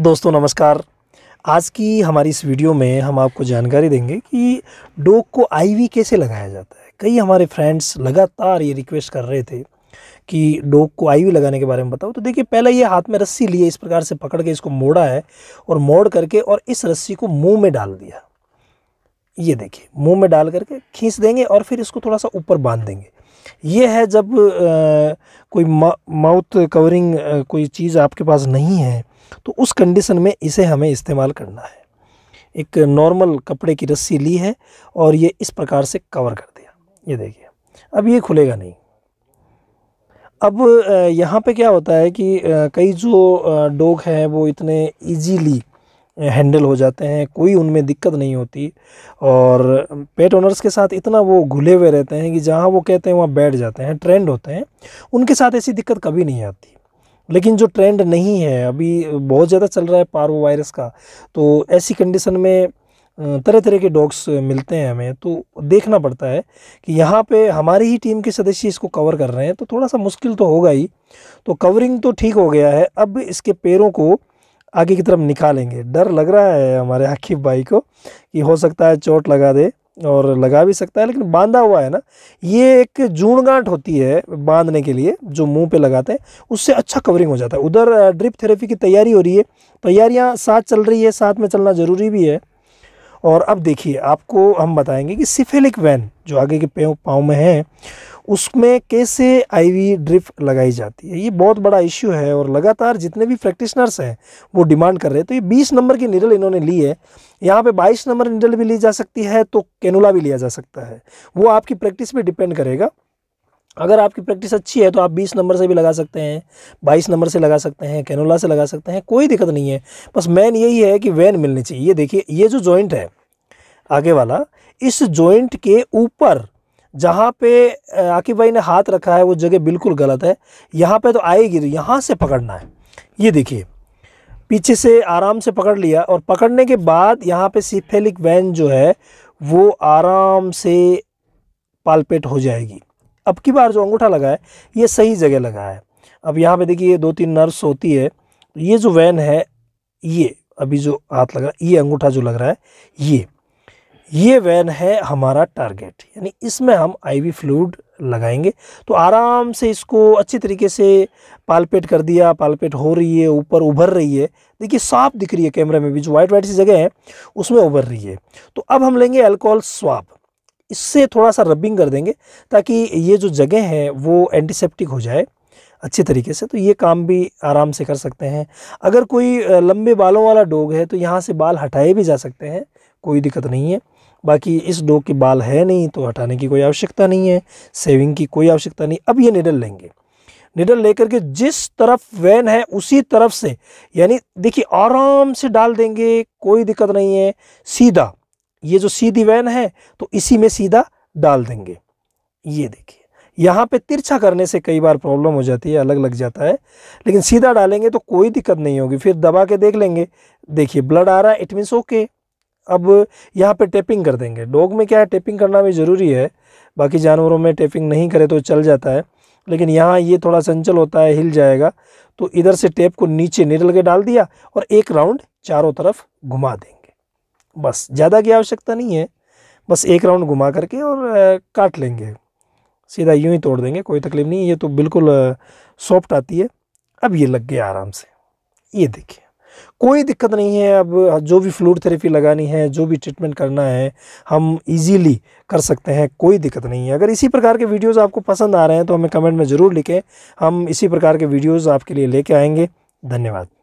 दोस्तों नमस्कार आज की हमारी इस वीडियो में हम आपको जानकारी देंगे कि डोग को आईवी कैसे लगाया जाता है कई हमारे फ्रेंड्स लगातार ये रिक्वेस्ट कर रहे थे कि डोग को आईवी लगाने के बारे में बताओ तो देखिए पहले ये हाथ में रस्सी लिए इस प्रकार से पकड़ के इसको मोड़ा है और मोड़ करके और इस रस्सी को मुँह में डाल दिया ये देखिए मुँह में डाल करके खींच देंगे और फिर इसको थोड़ा सा ऊपर बांध देंगे ये है जब आ, कोई माउथ कवरिंग कोई चीज़ आपके पास नहीं है तो उस कंडीशन में इसे हमें इस्तेमाल करना है एक नॉर्मल कपड़े की रस्सी ली है और ये इस प्रकार से कवर कर दिया ये देखिए अब ये खुलेगा नहीं अब यहाँ पे क्या होता है कि कई जो डॉग हैं वो इतने इजीली हैंडल हो जाते हैं कोई उनमें दिक्कत नहीं होती और पेट ओनर्स के साथ इतना वो घुले हुए रहते हैं कि जहाँ वो कहते हैं वहाँ बैठ जाते हैं ट्रेंड होते हैं उनके साथ ऐसी दिक्कत कभी नहीं आती लेकिन जो ट्रेंड नहीं है अभी बहुत ज़्यादा चल रहा है पारो वायरस का तो ऐसी कंडीशन में तरह तरह के डॉग्स मिलते हैं हमें तो देखना पड़ता है कि यहाँ पे हमारी ही टीम के सदस्य इसको कवर कर रहे हैं तो थोड़ा सा मुश्किल तो होगा ही तो कवरिंग तो ठीक हो गया है अब इसके पैरों को आगे की तरफ निकालेंगे डर लग रहा है हमारे आखिब भाई को कि हो सकता है चोट लगा दे और लगा भी सकता है लेकिन बांधा हुआ है ना ये एक जून गांठ होती है बांधने के लिए जो मुंह पे लगाते हैं उससे अच्छा कवरिंग हो जाता है उधर ड्रिप थेरेपी की तैयारी हो रही है तैयारियां साथ चल रही है साथ में चलना ज़रूरी भी है और अब देखिए आपको हम बताएंगे कि सिफेलिक वैन जो आगे के पेव पाँव में है उसमें कैसे आईवी ड्रिप लगाई जाती है ये बहुत बड़ा इश्यू है और लगातार जितने भी प्रैक्टिशनर्स हैं वो डिमांड कर रहे हैं तो ये 20 नंबर की निडल इन्होंने ली है यहाँ पे 22 नंबर निडल भी ली जा सकती है तो कैनुला भी लिया जा सकता है वो आपकी प्रैक्टिस पर डिपेंड करेगा अगर आपकी प्रैक्टिस अच्छी है तो आप 20 नंबर से भी लगा सकते हैं 22 नंबर से लगा सकते हैं कैनोला से लगा सकते हैं कोई दिक्कत नहीं है बस मेन यही है कि वैन मिलनी चाहिए ये देखिए ये जो जॉइंट है आगे वाला इस जॉइंट के ऊपर जहाँ पे आकिब भाई ने हाथ रखा है वो जगह बिल्कुल गलत है यहाँ पर तो आएगी तो यहाँ से पकड़ना है ये देखिए पीछे से आराम से पकड़ लिया और पकड़ने के बाद यहाँ पर सिफेलिक वैन जो है वो आराम से पालपेट हो जाएगी अब की बार जो अंगूठा लगा है ये सही जगह लगा है अब यहाँ पे देखिए ये दो तीन नर्स होती है तो ये जो वैन है ये अभी जो हाथ लगा ये अंगूठा जो लग रहा है ये ये वैन है हमारा टारगेट यानी इसमें हम आईवी फ्लूड लगाएंगे तो आराम से इसको अच्छी तरीके से पालपेट कर दिया पालपेट हो रही है ऊपर उभर रही है देखिए साफ दिख रही है कैमरे में भी जो वाइट वाइट सी जगह है उसमें उभर रही है तो अब हम लेंगे अल्कोहल स्वाप इससे थोड़ा सा रबिंग कर देंगे ताकि ये जो जगह है वो एंटीसेप्टिक हो जाए अच्छे तरीके से तो ये काम भी आराम से कर सकते हैं अगर कोई लंबे बालों वाला डोग है तो यहाँ से बाल हटाए भी जा सकते हैं कोई दिक्कत नहीं है बाकी इस डोग के बाल है नहीं तो हटाने की कोई आवश्यकता नहीं है सेविंग की कोई आवश्यकता नहीं अब ये निडल लेंगे निडल लेकर के जिस तरफ वैन है उसी तरफ से यानी देखिए आराम से डाल देंगे कोई दिक्कत नहीं है सीधा ये जो सीधी वैन है तो इसी में सीधा डाल देंगे ये देखिए यहाँ पे तिरछा करने से कई बार प्रॉब्लम हो जाती है अलग लग जाता है लेकिन सीधा डालेंगे तो कोई दिक्कत नहीं होगी फिर दबा के देख लेंगे देखिए ब्लड आ रहा है इट मीन्स ओके अब यहाँ पे टेपिंग कर देंगे डॉग में क्या है टेपिंग करना भी ज़रूरी है बाकी जानवरों में टेपिंग नहीं करे तो चल जाता है लेकिन यहाँ ये थोड़ा संचल होता है हिल जाएगा तो इधर से टेप को नीचे निरल के डाल दिया और एक राउंड चारों तरफ घुमा देंगे बस ज़्यादा की आवश्यकता नहीं है बस एक राउंड घुमा करके और काट लेंगे सीधा यूं ही तोड़ देंगे कोई तकलीफ नहीं ये तो बिल्कुल सॉफ्ट आती है अब ये लग गया आराम से ये देखिए कोई दिक्कत नहीं है अब जो भी फ्लूड थेरेपी लगानी है जो भी ट्रीटमेंट करना है हम इजीली कर सकते हैं कोई दिक्कत नहीं है अगर इसी प्रकार के वीडियोस आपको पसंद आ रहे हैं तो हमें कमेंट में ज़रूर लिखें हम इसी प्रकार के वीडियोस आपके लिए लेके आएंगे धन्यवाद